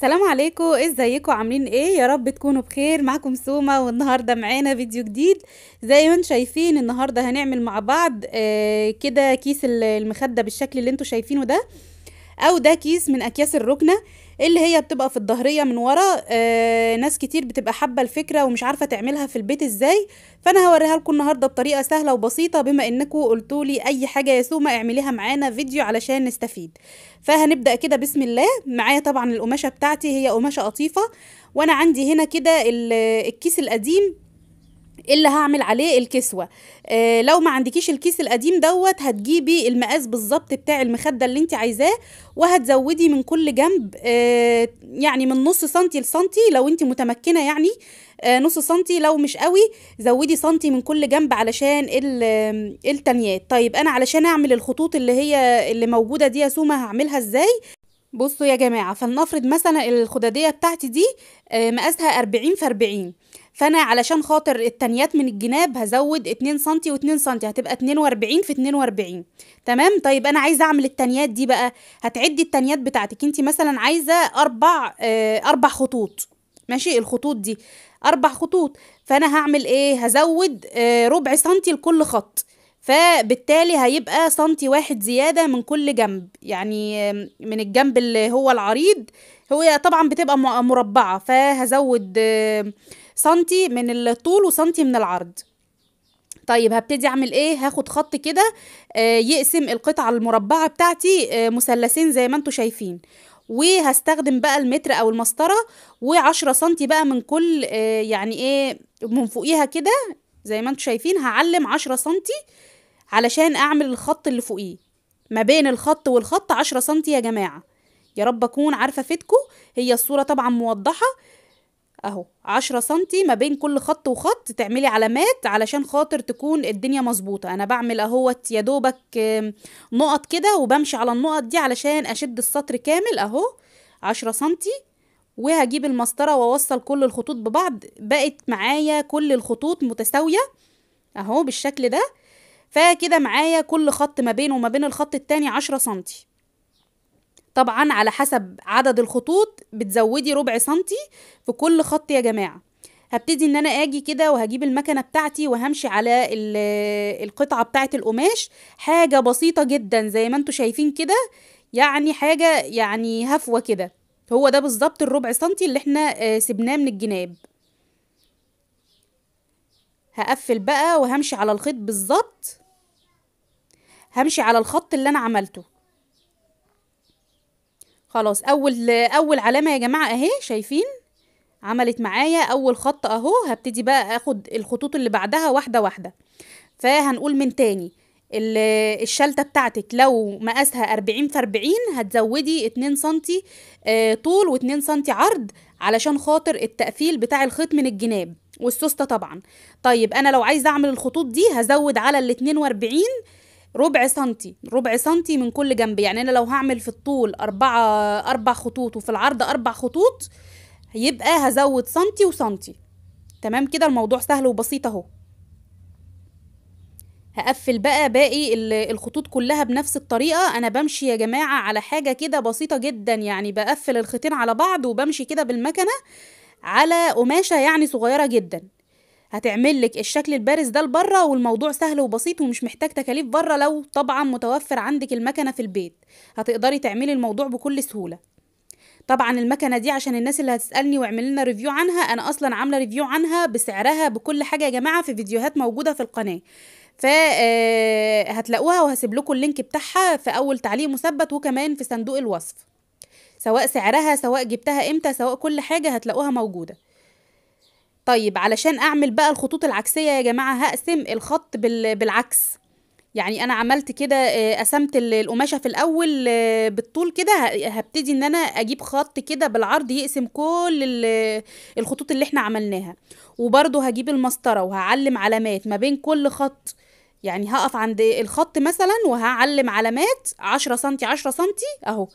سلام عليكم ازيكم عاملين ايه يا رب تكونوا بخير معكم سوما والنهارده معانا فيديو جديد زي ما انتم شايفين النهارده هنعمل مع بعض آه كده كيس المخده بالشكل اللي انتم شايفينه ده او ده كيس من اكياس الركنه اللي هي بتبقى في الظهريه من ورا آه ناس كتير بتبقى حابه الفكره ومش عارفه تعملها في البيت ازاي فانا هوريها لكم النهارده بطريقه سهله وبسيطه بما انكم قلتوا لي اي حاجه يا سوما اعمليها معانا فيديو علشان نستفيد فهنبدا كده بسم الله معايا طبعا القماشه بتاعتي هي قماشه قطيفه وانا عندي هنا كده الكيس القديم اللي هعمل عليه الكسوة آه لو ما عندكيش الكيس القديم دوت هتجيبي المقاس بالظبط بتاع المخدة اللي انت عايزاه وهتزودي من كل جنب آه يعني من نص سنتي لسنتي لو انت متمكنة يعني آه نص سنتي لو مش قوي زودي سنتي من كل جنب علشان التانيات طيب انا علشان اعمل الخطوط اللي هي اللي موجودة دي يا سومة هعملها ازاي بصوا يا جماعة فلنفرض مثلا الخدادية بتاعتي دي آه، مقاسها 40 في 40 فانا علشان خاطر التانيات من الجناب هزود 2 سم و2 سم هتبقى 42 في 42 تمام طيب انا عايزه اعمل التانيات دي بقى هتعدي التانيات بتاعتك انت مثلا عايزه اربع آه، اربع خطوط ماشي الخطوط دي اربع خطوط فانا هعمل ايه هزود آه، ربع سنتي لكل خط فبالتالي هيبقى سنتي واحد زيادة من كل جنب يعني من الجنب اللي هو العريض هو طبعا بتبقى مربعة فهزود سنتي من الطول وسنتي من العرض طيب هبتدي اعمل ايه هاخد خط كده آه، يقسم القطعة المربعة بتاعتي آه، مثلثين زي ما انتم شايفين وهستخدم بقى المتر او المسطرة وعشرة سنتي بقى من كل آه، يعني ايه من فوقيها كده زي ما انتم شايفين هعلم عشرة سنتي علشان أعمل الخط اللي فوقيه ما بين الخط والخط عشرة سنتي يا جماعة يا رب أكون عارفة فيتكو هي الصورة طبعا موضحة أهو عشرة سنتي ما بين كل خط وخط تعملي علامات علشان خاطر تكون الدنيا مظبوطة أنا بعمل أهوت يا دوبك نقط كده وبمشي على النقط دي علشان أشد السطر كامل أهو عشرة سنتي وهجيب المسطرة وأوصل كل الخطوط ببعض بقت معايا كل الخطوط متساوية أهو بالشكل ده فكده معايا كل خط ما بينه وما بين الخط التاني عشرة سنتي طبعا على حسب عدد الخطوط بتزودي ربع سنتي في كل خط يا جماعة هبتدي ان انا اجي كده وهجيب المكنة بتاعتي وهمشي على القطعة بتاعة القماش حاجة بسيطة جدا زي ما انتوا شايفين كده يعني حاجة يعني هفوة كده هو ده بالظبط الربع سنتي اللي احنا آه، سبناه من الجناب هقفل بقى وهمشي على الخيط بالظبط همشي على الخط اللي انا عملته خلاص اول اول علامه يا جماعه اهي شايفين عملت معايا اول خط اهو هبتدي بقى اخد الخطوط اللي بعدها واحده واحده فهنقول من تاني الشلتة بتاعتك لو مقاسها 40 في 40 هتزودي 2 سنتي آه، طول و 2 سنتي عرض علشان خاطر التقفيل بتاع الخيط من الجناب والسوستة طبعا طيب انا لو عايزة اعمل الخطوط دي هزود على ال 42 ربع سنتي ربع سنتي من كل جنب يعني انا لو هعمل في الطول أربعة أربع خطوط وفي العرض أربع خطوط يبقى هزود سنتي وسنتي تمام كده الموضوع سهل وبسيط اهو هقفل بقى باقي الخطوط كلها بنفس الطريقة أنا بمشي يا جماعة على حاجة كده بسيطة جدا يعني بقفل الخيطين على بعض وبمشي كده بالمكنة على قماشة يعني صغيرة جدا هتعمل لك الشكل البارز ده لبره والموضوع سهل وبسيط ومش محتاج تكاليف بره لو طبعا متوفر عندك المكنه في البيت هتقدري تعملي الموضوع بكل سهوله طبعا المكنه دي عشان الناس اللي هتسالني واعمل لنا ريفيو عنها انا اصلا عامله ريفيو عنها بسعرها بكل حاجه يا جماعه في فيديوهات موجوده في القناه فهتلاقوها آه، وهسيب لكم اللينك بتاعها في اول تعليق مثبت وكمان في صندوق الوصف سواء سعرها سواء جبتها امتى سواء كل حاجه هتلاقوها موجوده طيب علشان اعمل بقى الخطوط العكسيه يا جماعه هقسم الخط بالعكس يعني انا عملت كده آه، قسمت القماشه في الاول آه، بالطول كده هبتدي ان انا اجيب خط كده بالعرض يقسم كل الخطوط اللي احنا عملناها وبرضو هجيب المسطره وهعلم علامات ما بين كل خط يعني هقف عند الخط مثلا وهعلم علامات عشرة سنتي عشرة سنتي اهو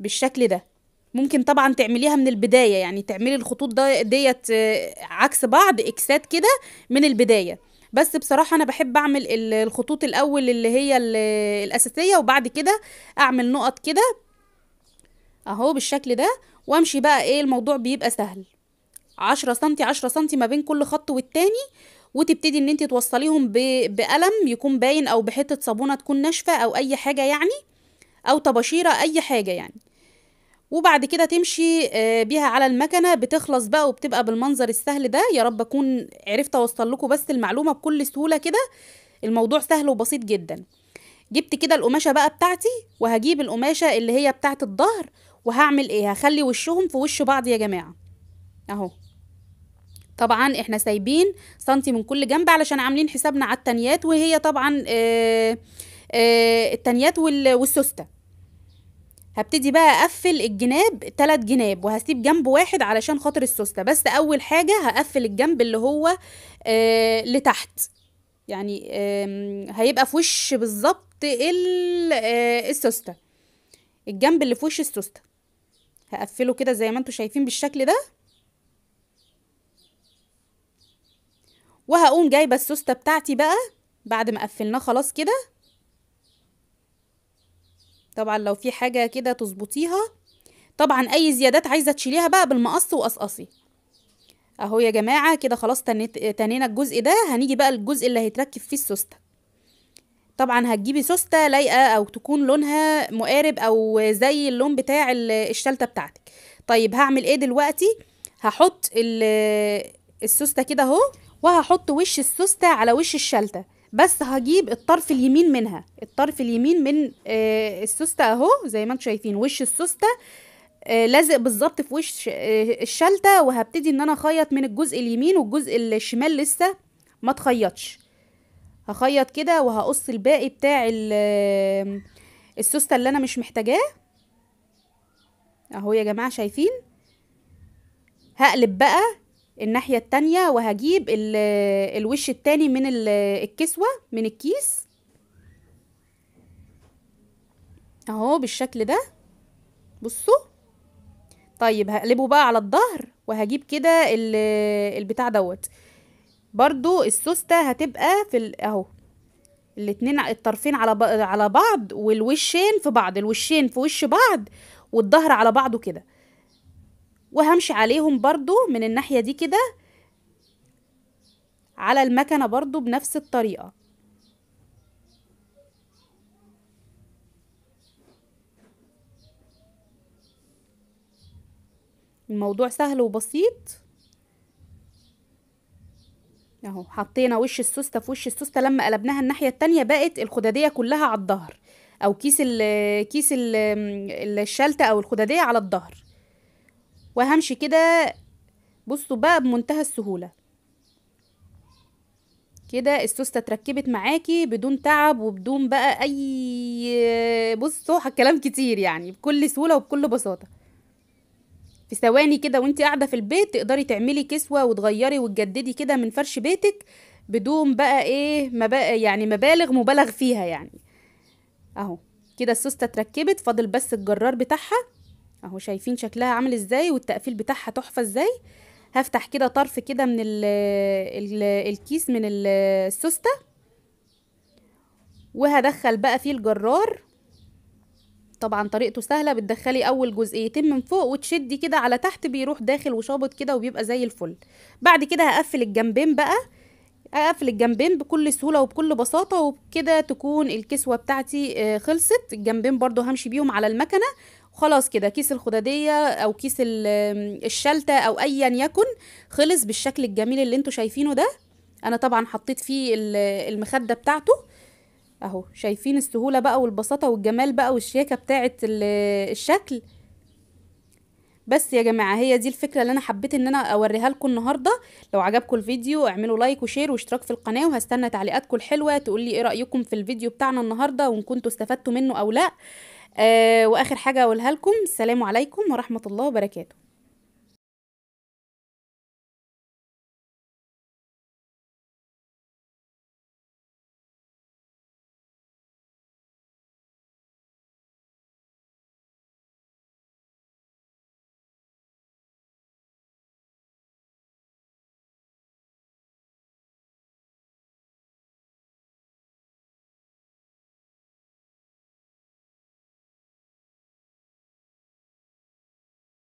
بالشكل ده ممكن طبعا تعمليها من البدايه يعني تعملي الخطوط ديت آه، عكس بعض اكسات كده من البدايه بس بصراحه انا بحب اعمل الخطوط الاول اللي هي الاساسيه وبعد كده اعمل نقط كده اهو بالشكل ده وامشي بقى ايه الموضوع بيبقى سهل عشرة سنتي عشرة سنتي ما بين كل خط والتاني وتبتدي ان انت توصليهم بقلم يكون باين او بحته صابونه تكون ناشفه او اي حاجه يعني او طباشيره اي حاجه يعني وبعد كده تمشي آه، بيها على المكنه بتخلص بقى وبتبقى بالمنظر السهل ده يا رب اكون عرفت اوصل لكم بس المعلومه بكل سهوله كده الموضوع سهل وبسيط جدا جبت كده القماشه بقى بتاعتي وهجيب القماشه اللي هي بتاعت الظهر وهعمل ايه هخلي وشهم في وش بعض يا جماعه اهو طبعا احنا سايبين سنتي من كل جنب علشان عاملين حسابنا على التنيات وهي طبعا آآ آه، آه، التنيات والسوسته هبتدي بقى اقفل الجناب تلات جناب وهسيب جنب واحد علشان خاطر السوسته بس اول حاجه هقفل الجنب اللي هو آه لتحت يعني آه هيبقى في وش بالظبط آه السوسته الجنب اللي في وش السوسته هقفله كده زي ما انتم شايفين بالشكل ده وهقوم جايبه السوسته بتاعتي بقى بعد ما قفلناه خلاص كده طبعا لو في حاجة كده تظبطيها طبعا اي زيادات عايزة تشيليها بقى بالمقص وقصقصي اهو يا جماعة كده خلاص تنينا الجزء ده هنيجي بقى الجزء اللي هيتركب فيه السوستة طبعا هتجيبي سوستة لايقة او تكون لونها مقارب او زي اللون بتاع الشلتة بتاعتك طيب هعمل ايه دلوقتي هحط السوستة كده اهو وهحط وش السوستة على وش الشلتة بس هجيب الطرف اليمين منها الطرف اليمين من آه، السوستة اهو زي ما انتم شايفين وش السوستة آه، لازق بالظبط في وش آه، الشلتة وهبتدي ان انا اخيط من الجزء اليمين والجزء الشمال لسه ما تخيطش هخيط كده وهقص الباقي بتاع السوستة اللي انا مش محتاجاه اهو يا جماعة شايفين هقلب بقى الناحية التانية وهجيب الوش التاني من الكسوة من الكيس اهو بالشكل ده بصوا طيب هقلبه بقى على الظهر وهجيب كده البتاع دوت برضو السوستة هتبقى في اهو الاتنين الطرفين على على بعض والوشين في بعض الوشين في وش بعض والظهر على بعضه كده وهمشي عليهم برضو من الناحية دي كده على المكنة برضو بنفس الطريقة الموضوع سهل وبسيط اهو حطينا وش السوستة في وش السوستة لما قلبناها الناحية التانية بقت الخدادية كلها على الظهر او كيس الـ كيس الشلتة او الخدادية على الظهر وهمشي كده بصوا بقى بمنتهى السهولة كده السوستة اتركبت معاكي بدون تعب وبدون بقى اي بصوا كلام كتير يعني بكل سهولة وبكل بساطة في ثواني كده وانت قاعدة في البيت تقدري تعملي كسوة وتغيري وتجددي كده من فرش بيتك بدون بقى ايه مبالغ يعني مبالغ مبالغ فيها يعني اهو كده السوستة اتركبت فاضل بس الجرار بتاعها اهو شايفين شكلها عامل ازاي والتقفيل بتاعها تحفه ازاي هفتح كده طرف كده من الـ الـ الكيس من السوسته وهدخل بقى فيه الجرار طبعا طريقته سهله بتدخلي اول جزئيتين من فوق وتشدي كده على تحت بيروح داخل وشابط كده وبيبقى زي الفل بعد كده هقفل الجنبين بقى اقفل الجنبين بكل سهوله وبكل بساطه وبكده تكون الكسوه بتاعتي آه، خلصت الجنبين برضو همشي بيهم على المكنه خلاص كده كيس الخداديه او كيس الشلته او ايا يكن خلص بالشكل الجميل اللي انتوا شايفينه ده انا طبعا حطيت فيه المخده بتاعته اهو شايفين السهوله بقى والبساطه والجمال بقى والشياكه بتاعه الشكل بس يا جماعه هي دي الفكره اللي انا حبيت ان انا اوريها لكم النهارده لو عجبكم الفيديو اعملوا لايك وشير واشتراك في القناه وهستنى تعليقاتكم الحلوه تقول لي ايه رايكم في الفيديو بتاعنا النهارده وان كنتوا استفدتوا منه او لا آه، واخر حاجه اقولها لكم السلام عليكم ورحمه الله وبركاته